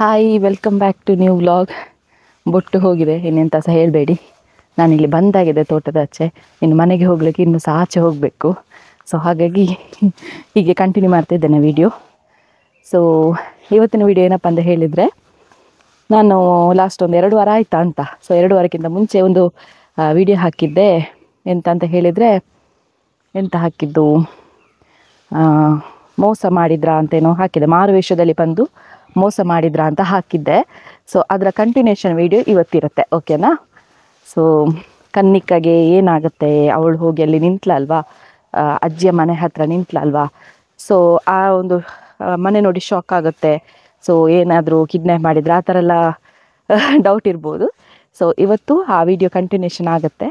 hi welcome back to new vlog ಬೊಟ್ಟು ಹೋಗಿದೆ ಇನ್ನೆಂತ ಸಹ ಹೇಳಬೇಡಿ ನಾನಿಲ್ಲಿ ಬಂದಾಗಿದೆ ತೋಟದ ಆಚೆ ಇನ್ನು ಮನೆಗೆ ಹೋಗ್ಲಿಕ್ಕೆ ಇನ್ನು ಸಹ ಆಚೆ ಹೋಗಬೇಕು ಸೊ ಹಾಗಾಗಿ ಹೀಗೆ ಕಂಟಿನ್ಯೂ ಮಾಡ್ತಾ ಇದ್ದೇನೆ ವಿಡಿಯೋ ಸೊ ಇವತ್ತಿನ ವಿಡಿಯೋ ಏನಪ್ಪ ಅಂತ ಹೇಳಿದರೆ ನಾನು ಲಾಸ್ಟ್ ಒಂದು ಎರಡು ವಾರ ಆಯಿತಾ ಅಂತ ಸೊ ಎರಡು ವಾರಕ್ಕಿಂತ ಮುಂಚೆ ಒಂದು ವಿಡಿಯೋ ಹಾಕಿದ್ದೆ ಎಂತ ಅಂತ ಹೇಳಿದರೆ ಎಂತ ಹಾಕಿದ್ದು ಮೋಸ ಮಾಡಿದ್ರಾ ಅಂತೇನೋ ಹಾಕಿದೆ ಮಾರುವೇಷದಲ್ಲಿ ಬಂದು ಮೋಸ ಮಾಡಿದ್ರಾ ಅಂತ ಹಾಕಿದ್ದೆ ಸೊ ಅದರ ಕಂಟಿನ್ಯೂಷನ್ ವಿಡಿಯೋ ಇವತ್ತಿರುತ್ತೆ ಓಕೆನಾ ಸೊ ಕನ್ನಿಕಗೆ ಏನಾಗುತ್ತೆ ಅವಳು ಹೋಗಿ ಅಲ್ಲಿ ನಿಂತ್ಲಲ್ವಾ ಅಜ್ಜಿಯ ಮನೆ ಹತ್ರ ನಿಂತ್ಲಲ್ವಾ ಸೊ ಆ ಒಂದು ಮನೆ ನೋಡಿ ಶಾಕ್ ಆಗುತ್ತೆ ಸೊ ಏನಾದರೂ ಕಿಡ್ನ್ಯಾಪ್ ಮಾಡಿದ್ರೆ ಆ ಥರ ಎಲ್ಲ ಡೌಟ್ ಇರ್ಬೋದು ಸೊ ಇವತ್ತು ಆ ವಿಡಿಯೋ ಕಂಟಿನ್ಯೂಷನ್ ಆಗುತ್ತೆ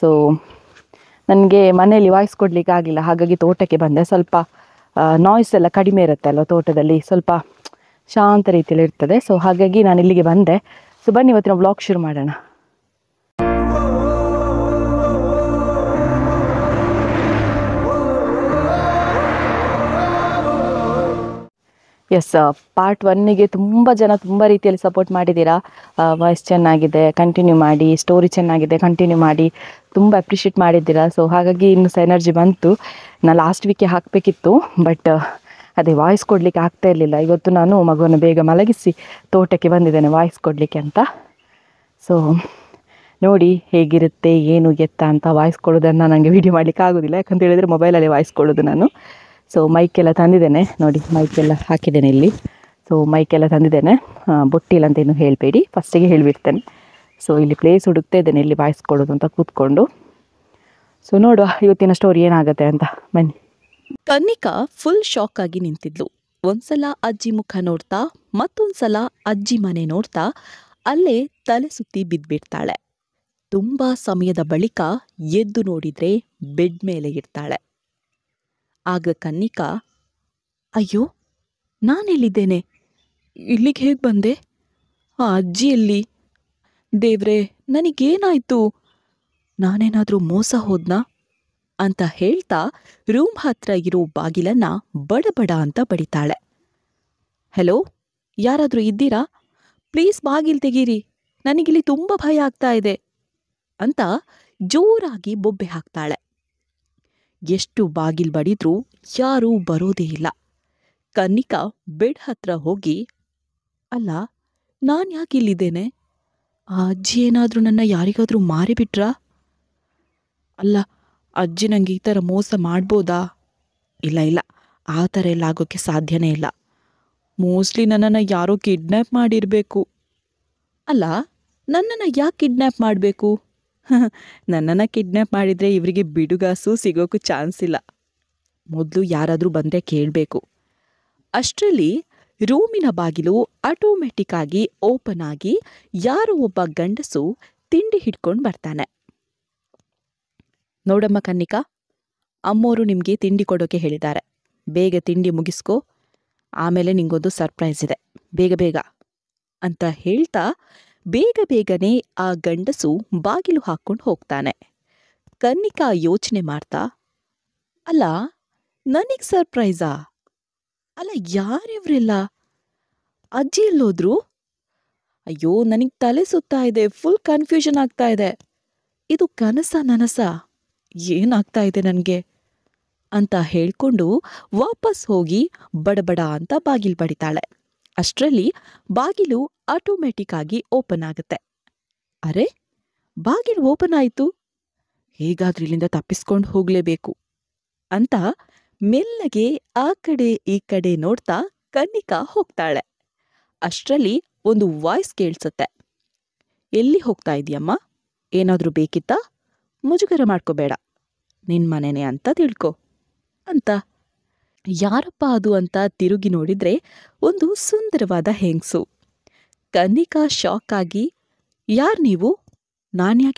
ಸೊ ನನಗೆ ಮನೆಯಲ್ಲಿ ವಾಯ್ಸ್ ಕೊಡಲಿಕ್ಕೆ ಆಗಿಲ್ಲ ಹಾಗಾಗಿ ತೋಟಕ್ಕೆ ಬಂದೆ ಸ್ವಲ್ಪ ನಾಯ್ಸ್ ಎಲ್ಲ ಕಡಿಮೆ ಇರುತ್ತೆ ಅಲ್ವ ತೋಟದಲ್ಲಿ ಸ್ವಲ್ಪ ಶಾಂತ ರೀತಿಯಲ್ಲಿ ಇರ್ತದೆ ಸೊ ಹಾಗಾಗಿ ನಾನು ಇಲ್ಲಿಗೆ ಬಂದೆ ಸೊ ಬನ್ನಿ ಇವತ್ತಿನ ಬ್ಲಾಗ್ ಶುರು ಮಾಡೋಣ ಎಸ್ ಪಾರ್ಟ್ ಒನ್ನಿಗೆ ತುಂಬ ಜನ ತುಂಬ ರೀತಿಯಲ್ಲಿ ಸಪೋರ್ಟ್ ಮಾಡಿದ್ದೀರಾ ವಾಯ್ಸ್ ಚೆನ್ನಾಗಿದೆ ಕಂಟಿನ್ಯೂ ಮಾಡಿ ಸ್ಟೋರಿ ಚೆನ್ನಾಗಿದೆ ಕಂಟಿನ್ಯೂ ಮಾಡಿ ತುಂಬ ಅಪ್ರಿಷಿಯೇಟ್ ಮಾಡಿದ್ದೀರಾ ಸೊ ಹಾಗಾಗಿ ಇನ್ನು ಸಹ ಎನರ್ಜಿ ಬಂತು ನಾನು ಲಾಸ್ಟ್ ವೀಕೆ ಹಾಕಬೇಕಿತ್ತು ಬಟ್ ಅದೇ ವಾಯ್ಸ್ ಕೊಡಲಿಕ್ಕೆ ಆಗ್ತಾ ಇರಲಿಲ್ಲ ಇವತ್ತು ನಾನು ಮಗುವನ್ನು ಬೇಗ ಮಲಗಿಸಿ ತೋಟಕ್ಕೆ ಬಂದಿದ್ದೇನೆ ವಾಯ್ಸ್ ಕೊಡಲಿಕ್ಕೆ ಅಂತ ಸೊ ನೋಡಿ ಹೇಗಿರುತ್ತೆ ಏನು ಎತ್ತ ಅಂತ ವಾಯ್ಸ್ ಕೊಡೋದನ್ನು ನನಗೆ ವೀಡಿಯೋ ಮಾಡಲಿಕ್ಕೆ ಆಗೋದಿಲ್ಲ ಯಾಕಂತ ಹೇಳಿದರೆ ಮೊಬೈಲಲ್ಲಿ ವಾಯ್ಸ್ ಕೊಡೋದು ನಾನು ಸೊ ಮೈಕೆಲ್ಲ ತಂದಿದ್ದೇನೆ ನೋಡಿ ಮೈಕೆಲ್ಲ ಹಾಕಿದ್ದೇನೆ ಇಲ್ಲಿ ಸೊ ಮೈಕೆಲ್ಲ ತಂದಿದ್ದೇನೆ ಬುಟ್ಟಿಲ್ಲ ಅಂತ ಏನು ಹೇಳಬೇಡಿ ಫಸ್ಟಿಗೆ ಹೇಳಿಬಿಡ್ತೇನೆ ಸೊ ಇಲ್ಲಿ ಪ್ಲೇಸ್ ಹುಡುಕ್ತಾ ಇದ್ದೇನೆ ಇಲ್ಲಿ ವಾಯ್ಸ್ ಕೊಡೋದು ಅಂತ ಕೂತ್ಕೊಂಡು ಸೊ ನೋಡುವ ಇವತ್ತಿನ ಸ್ಟೋರಿ ಏನಾಗುತ್ತೆ ಅಂತ ಬನ್ನಿ ಕನ್ನಿಕಾ ಫುಲ್ ಶಾಕ್ ಆಗಿ ನಿಂತಿದ್ಲು ಒಂದ್ಸಲ ಅಜ್ಜಿ ಮುಖ ನೋಡ್ತಾ ಮತ್ತೊಂದ್ಸಲ ಅಜ್ಜಿ ಮನೆ ನೋಡ್ತಾ ಅಲ್ಲೇ ತಲೆ ಸುತ್ತಿ ಬಿದ್ಬಿಡ್ತಾಳೆ ತುಂಬಾ ಸಮಯದ ಬಳಿಕ ಎದ್ದು ನೋಡಿದ್ರೆ ಬೆಡ್ ಮೇಲೆ ಇರ್ತಾಳೆ ಆಗ ಕನ್ನಿಕಾ ಅಯ್ಯೋ ನಾನೆಲ್ಲಿದ್ದೇನೆ ಇಲ್ಲಿಗೆ ಹೇಗೆ ಬಂದೆ ಆ ಎಲ್ಲಿ ದೇವ್ರೆ ನನಗೇನಾಯ್ತು ನಾನೇನಾದರೂ ಮೋಸ ಹೋದ್ನಾ ಅಂತ ಹೇಳ್ತಾ ರೂಮ್ ಹತ್ರ ಇರೋ ಬಾಗಿಲನ್ನ ಬಡಬಡ ಅಂತ ಬಡಿತಾಳೆ ಹಲೋ ಯಾರಾದರೂ ಇದ್ದೀರಾ ಪ್ಲೀಸ್ ಬಾಗಿಲ್ ತೆಗೀರಿ ನನಗಿಲ್ಲಿ ತುಂಬ ಭಯ ಆಗ್ತಾ ಇದೆ ಅಂತ ಜೋರಾಗಿ ಬೊಬ್ಬೆ ಹಾಕ್ತಾಳೆ ಎಷ್ಟು ಬಾಗಿಲ್ ಬಡಿದ್ರೂ ಯಾರೂ ಬರೋದೇ ಇಲ್ಲ ಕನ್ನಿಕಾ ಬೆಡ್ ಹತ್ರ ಹೋಗಿ ಅಲ್ಲ ನಾನು ಯಾಕೆ ಇಲ್ಲಿದ್ದೇನೆ ಆ ಅಜ್ಜಿ ಏನಾದರೂ ನನ್ನ ಯಾರಿಗಾದರೂ ಮಾರಿಬಿಟ್ರಾ ಅಲ್ಲ ಅಜ್ಜಿ ನಂಗೆ ಈ ಥರ ಮೋಸ ಮಾಡ್ಬೋದಾ ಇಲ್ಲ ಇಲ್ಲ ಆ ಥರ ಎಲ್ಲ ಆಗೋಕ್ಕೆ ಸಾಧ್ಯನೇ ಇಲ್ಲ ಮೋಸ್ಟ್ಲಿ ನನ್ನನ್ನು ಯಾರೋ ಕಿಡ್ನ್ಯಾಪ್ ಮಾಡಿರಬೇಕು ಅಲ್ಲ ನನ್ನನ್ನು ಯಾಕೆ ಕಿಡ್ನ್ಯಾಪ್ ಮಾಡಬೇಕು ನನ್ನನ್ನು ಕಿಡ್ನ್ಯಾಪ್ ಮಾಡಿದರೆ ಇವರಿಗೆ ಬಿಡುಗಾಸು ಸಿಗೋಕ್ಕೂ ಚಾನ್ಸ್ ಇಲ್ಲ ಮೊದಲು ಯಾರಾದರೂ ಬಂದರೆ ಕೇಳಬೇಕು ಅಷ್ಟರಲ್ಲಿ ರೂಮಿನ ಬಾಗಿಲು ಆಟೋಮೆಟಿಕ್ ಆಗಿ ಓಪನ್ ಆಗಿ ಯಾರೋ ಒಬ್ಬ ಗಂಡಸು ತಿಂಡಿ ಹಿಡ್ಕೊಂಡು ಬರ್ತಾನೆ ನೋಡಮ್ಮ ಕನ್ನಿಕಾ ಅಮ್ಮೋರು ನಿಮಗೆ ತಿಂಡಿ ಕೊಡೋಕೆ ಹೇಳಿದ್ದಾರೆ ಬೇಗ ತಿಂಡಿ ಮುಗಿಸ್ಕೋ ಆಮೇಲೆ ನಿಂಗೊಂದು ಸರ್ಪ್ರೈಸ್ ಇದೆ ಬೇಗ ಬೇಗ ಅಂತ ಹೇಳ್ತಾ ಬೇಗ ಬೇಗನೆ ಆ ಗಂಡಸು ಬಾಗಿಲು ಹಾಕ್ಕೊಂಡು ಹೋಗ್ತಾನೆ ಕನ್ನಿಕಾ ಯೋಚನೆ ಮಾಡ್ತಾ ಅಲ್ಲ ನನಗೆ ಸರ್ಪ್ರೈಸಾ ಅಲ್ಲ ಯಾರಿವ್ರೆಲ್ಲ ಅಜ್ಜಿ ಎಲ್ಲೋದ್ರು ಅಯ್ಯೋ ನನಗೆ ತಲೆ ಸುತ್ತಾ ಇದೆ ಫುಲ್ ಕನ್ಫ್ಯೂಷನ್ ಆಗ್ತಾ ಇದೆ ಇದು ಕನಸ ನನಸ ಏನಾಗ್ತಾ ಇದೆ ನನಗೆ ಅಂತ ಹೇಳ್ಕೊಂಡು ವಾಪಸ್ ಹೋಗಿ ಬಡಬಡ ಅಂತ ಬಾಗಿಲು ಬಡಿತಾಳೆ ಅಷ್ಟರಲ್ಲಿ ಬಾಗಿಲು ಆಟೋಮೆಟಿಕ್ ಆಗಿ ಓಪನ್ ಆಗುತ್ತೆ ಅರೆ ಬಾಗಿಲು ಓಪನ್ ಆಯಿತು ಹೇಗಾದ್ರೂ ಇಲ್ಲಿಂದ ತಪ್ಪಿಸ್ಕೊಂಡು ಹೋಗಲೇಬೇಕು ಅಂತ ಮೆಲ್ಲಗೆ ಆ ಕಡೆ ಈ ಕಡೆ ನೋಡ್ತಾ ಕನ್ನಿಕಾ ಹೋಗ್ತಾಳೆ ಅಷ್ಟರಲ್ಲಿ ಒಂದು ವಾಯ್ಸ್ ಕೇಳಿಸುತ್ತೆ ಎಲ್ಲಿ ಹೋಗ್ತಾ ಇದೆಯಮ್ಮ ಏನಾದರೂ ಬೇಕಿತ್ತಾ ಮುಜುಗರ ಮಾಡ್ಕೋಬೇಡ ನಿನ್ ಮನೆನೇ ಅಂತ ತಿಳ್ಕೊ ಅಂತ ಯಾರಪ್ಪ ಅದು ಅಂತ ತಿರುಗಿ ನೋಡಿದ್ರೆ ಒಂದು ಸುಂದರವಾದ ಹೆಂಗಸು ಕನಿಕಾ ಶಾಕ್ ಆಗಿ ಯಾರ್ ನೀವು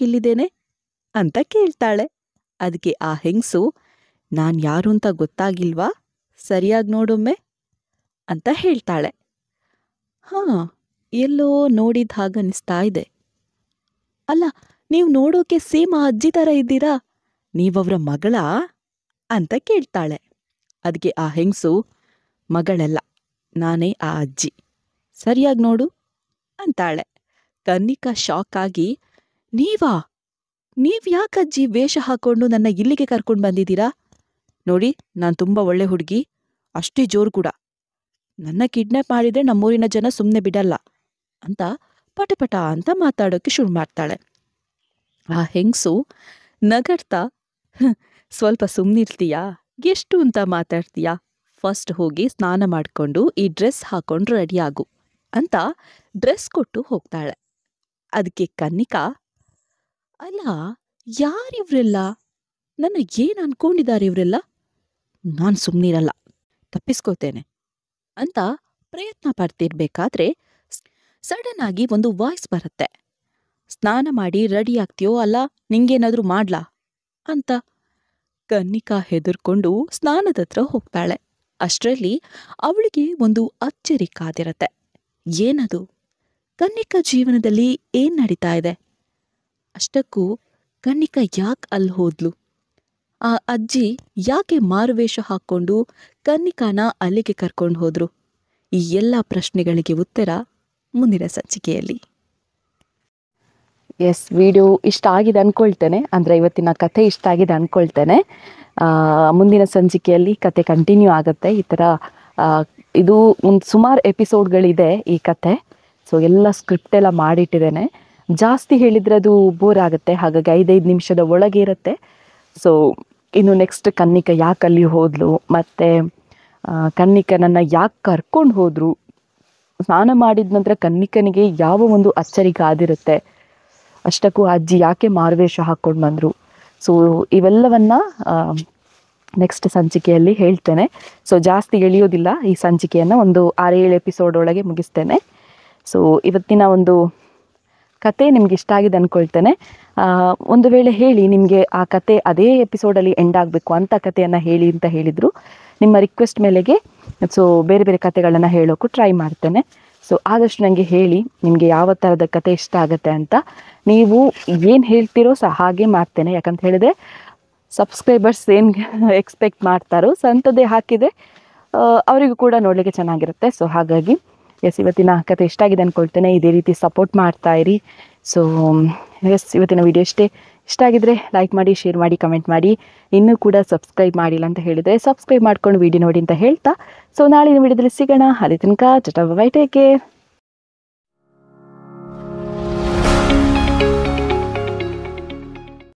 ಇಲ್ಲಿದ್ದೇನೆ ಅಂತ ಕೇಳ್ತಾಳೆ ಅದಕ್ಕೆ ಆ ಹೆಂಗಸು ನಾನು ಯಾರು ಅಂತ ಗೊತ್ತಾಗಿಲ್ವಾ ಸರಿಯಾಗಿ ನೋಡೊಮ್ಮೆ ಅಂತ ಹೇಳ್ತಾಳೆ ಹಾ ಎಲ್ಲೋ ನೋಡಿದ ಹಾಗನ್ನಿಸ್ತಾ ಇದೆ ಅಲ್ಲ ನೀವು ನೋಡೋಕೆ ಸೇಮ್ ಆ ಅಜ್ಜಿ ಥರ ಇದ್ದೀರಾ ನೀವವರ ಮಗಳ ಅಂತ ಕೇಳ್ತಾಳೆ ಅದಕ್ಕೆ ಆ ಹೆಂಗಸು ಮಗಳಲ್ಲ ನಾನೇ ಆ ಅಜ್ಜಿ ಸರಿಯಾಗಿ ನೋಡು ಅಂತಾಳೆ ಕನ್ನಿಕಾ ಶಾಕ್ ಆಗಿ ನೀವಾ ನೀವು ಅಜ್ಜಿ ವೇಷ ಹಾಕೊಂಡು ನನ್ನ ಇಲ್ಲಿಗೆ ಕರ್ಕೊಂಡು ಬಂದಿದ್ದೀರಾ ನೋಡಿ ನಾನು ತುಂಬ ಒಳ್ಳೆ ಹುಡುಗಿ ಅಷ್ಟೇ ಜೋರು ಕೂಡ ನನ್ನ ಕಿಡ್ನಾಪ್ ಮಾಡಿದರೆ ನಮ್ಮೂರಿನ ಜನ ಸುಮ್ಮನೆ ಬಿಡಲ್ಲ ಅಂತ ಪಟಪಟ ಅಂತ ಮಾತಾಡೋಕೆ ಶುರು ಮಾಡ್ತಾಳೆ ಆ ಹೆಂಗಸು ನಗಡ್ತಾ ಸ್ವಲ್ಪ ಸುಮ್ಮನಿರ್ತೀಯಾ ಎಷ್ಟು ಅಂತ ಮಾತಾಡ್ತೀಯಾ ಫಸ್ಟ್ ಹೋಗಿ ಸ್ನಾನ ಮಾಡಿಕೊಂಡು ಈ ಡ್ರೆಸ್ ಹಾಕ್ಕೊಂಡು ರೆಡಿಯಾಗು ಅಂತ ಡ್ರೆಸ್ ಕೊಟ್ಟು ಹೋಗ್ತಾಳೆ ಅದಕ್ಕೆ ಕನ್ನಿಕಾ ಅಲ್ಲ ಯಾರಿವ್ರೆಲ್ಲ ನನ್ನ ಏನು ಅನ್ಕೊಂಡಿದ್ದಾರೆ ಇವರೆಲ್ಲ ನಾನು ಸುಮ್ಮನಿರಲ್ಲ ತಪ್ಪಿಸ್ಕೋತೇನೆ ಅಂತ ಪ್ರಯತ್ನ ಪಡ್ತಿರ್ಬೇಕಾದ್ರೆ ಸಡನ್ ಆಗಿ ಒಂದು ವಾಯ್ಸ್ ಬರುತ್ತೆ ಸ್ನಾನ ಮಾಡಿ ರೆಡಿ ಆಗ್ತಿಯೋ ಅಲ್ಲ ನಿಂಗೇನಾದ್ರೂ ಮಾಡ್ಲಾ ಅಂತ ಕನ್ನಿಕಾ ಹೆದರ್ಕೊಂಡು ಸ್ನಾನದತ್ರ ಹೋಗ್ತಾಳೆ ಅಷ್ಟರಲ್ಲಿ ಅವಳಿಗೆ ಒಂದು ಅಚ್ಚರಿ ಕಾದಿರತ್ತೆ ಏನದು ಕನ್ನಿಕಾ ಜೀವನದಲ್ಲಿ ಏನ್ ನಡೀತಾ ಇದೆ ಅಷ್ಟಕ್ಕೂ ಕನ್ನಿಕಾ ಯಾಕೆ ಅಲ್ಲಿ ಹೋದ್ಲು ಆ ಅಜ್ಜಿ ಯಾಕೆ ಮಾರುವೇಷ ಹಾಕ್ಕೊಂಡು ಕನ್ನಿಕಾನ ಅಲ್ಲಿಗೆ ಕರ್ಕೊಂಡು ಹೋದ್ರು ಈ ಎಲ್ಲ ಪ್ರಶ್ನೆಗಳಿಗೆ ಉತ್ತರ ಮುಂದಿನ ಸಂಚಿಕೆಯಲ್ಲಿ ಎಸ್ ವಿಡಿಯೋ ಇಷ್ಟ ಆಗಿದೆ ಅಂದ್ಕೊಳ್ತೇನೆ ಅಂದರೆ ಇವತ್ತಿನ ಕತೆ ಇಷ್ಟ ಆಗಿದೆ ಅಂದ್ಕೊಳ್ತೇನೆ ಮುಂದಿನ ಸಂಚಿಕೆಯಲ್ಲಿ ಕತೆ ಕಂಟಿನ್ಯೂ ಆಗುತ್ತೆ ಈ ಥರ ಇದು ಒಂದು ಸುಮಾರು ಎಪಿಸೋಡ್ಗಳಿದೆ ಈ ಕತೆ ಸೊ ಎಲ್ಲ ಸ್ಕ್ರಿಪ್ಟ್ ಎಲ್ಲ ಮಾಡಿಟ್ಟಿದ್ದೇನೆ ಜಾಸ್ತಿ ಹೇಳಿದರೆ ಅದು ಬೋರ್ ಆಗುತ್ತೆ ಹಾಗಾಗಿ ಐದೈದು ನಿಮಿಷದ ಒಳಗೆ ಇರುತ್ತೆ ಸೊ ಇನ್ನು ನೆಕ್ಸ್ಟ್ ಕನ್ನಿಕ ಯಾಕೆ ಅಲ್ಲಿ ಹೋದ್ಲು ಮತ್ತು ಕನ್ನಿಕ ನನ್ನ ಯಾಕೆ ಕರ್ಕೊಂಡು ಹೋದರು ಸ್ನಾನ ಮಾಡಿದ ನಂತರ ಕನ್ನಿಕನಿಗೆ ಯಾವ ಒಂದು ಅಚ್ಚರಿ ಕಾದಿರುತ್ತೆ ಅಷ್ಟಕ್ಕೂ ಅಜ್ಜಿ ಯಾಕೆ ಮಾರುವೇಷ ಹಾಕ್ಕೊಂಡು ಬಂದರು ಸೊ ಇವೆಲ್ಲವನ್ನು ನೆಕ್ಸ್ಟ್ ಸಂಚಿಕೆಯಲ್ಲಿ ಹೇಳ್ತೇನೆ ಸೊ ಜಾಸ್ತಿ ಎಳೆಯೋದಿಲ್ಲ ಈ ಸಂಚಿಕೆಯನ್ನು ಒಂದು ಆರೇಳು ಎಪಿಸೋಡ್ ಒಳಗೆ ಮುಗಿಸ್ತೇನೆ ಸೊ ಇವತ್ತಿನ ಒಂದು ಕತೆ ನಿಮ್ಗೆ ಇಷ್ಟ ಆಗಿದೆ ಅಂದ್ಕೊಳ್ತೇನೆ ಒಂದು ವೇಳೆ ಹೇಳಿ ನಿಮಗೆ ಆ ಕತೆ ಅದೇ ಎಪಿಸೋಡಲ್ಲಿ ಎಂಡ್ ಆಗಬೇಕು ಅಂತ ಕತೆಯನ್ನು ಹೇಳಿ ಅಂತ ಹೇಳಿದರು ನಿಮ್ಮ ರಿಕ್ವೆಸ್ಟ್ ಮೇಲೆಗೆ ಸೊ ಬೇರೆ ಬೇರೆ ಕತೆಗಳನ್ನು ಹೇಳೋಕ್ಕೂ ಟ್ರೈ ಮಾಡ್ತೇನೆ ಸೊ ಆದಷ್ಟು ನನಗೆ ಹೇಳಿ ನಿಮಗೆ ಯಾವ ಥರದ ಕತೆ ಇಷ್ಟ ಆಗುತ್ತೆ ಅಂತ ನೀವು ಏನು ಹೇಳ್ತೀರೋ ಸಹ ಹಾಗೆ ಮಾಡ್ತೇನೆ ಯಾಕಂತ ಹೇಳಿದ್ರೆ ಸಬ್ಸ್ಕ್ರೈಬರ್ಸ್ ಏನು ಎಕ್ಸ್ಪೆಕ್ಟ್ ಮಾಡ್ತಾರೋ ಸೊ ಅಂಥದ್ದೇ ಹಾಕಿದರೆ ಅವರಿಗೂ ಕೂಡ ನೋಡಲಿಕ್ಕೆ ಚೆನ್ನಾಗಿರುತ್ತೆ ಸೊ ಹಾಗಾಗಿ ಎಸ್ ಇವತ್ತಿನ ಕತೆ ಇಷ್ಟ ಆಗಿದೆ ಅಂದ್ಕೊಳ್ತೇನೆ ಇದೇ ರೀತಿ ಸಪೋರ್ಟ್ ಇರಿ ಸೊ ಎಸ್ um, ಇವತ್ತಿನ ವಿಡಿಯೋ ಅಷ್ಟೇ ಇಷ್ಟ ಆಗಿದ್ದರೆ ಲೈಕ್ ಮಾಡಿ ಶೇರ್ ಮಾಡಿ ಕಮೆಂಟ್ ಮಾಡಿ ಇನ್ನೂ ಕೂಡ ಸಬ್ಸ್ಕ್ರೈಬ್ ಮಾಡಿಲ್ಲ ಅಂತ ಹೇಳಿದರೆ ಸಬ್ಸ್ಕ್ರೈಬ್ ಮಾಡ್ಕೊಂಡು ವಿಡಿಯೋ ನೋಡಿ ಅಂತ ಹೇಳ್ತಾ ಸೊ ನಾಳಿನ ವಿಡಿಯೋದಲ್ಲಿ ಸಿಗೋಣ ಅಲ್ಲಿ ತನಕ ಚಟ ಬೈ ಟೇಕ್ ಕೇರ್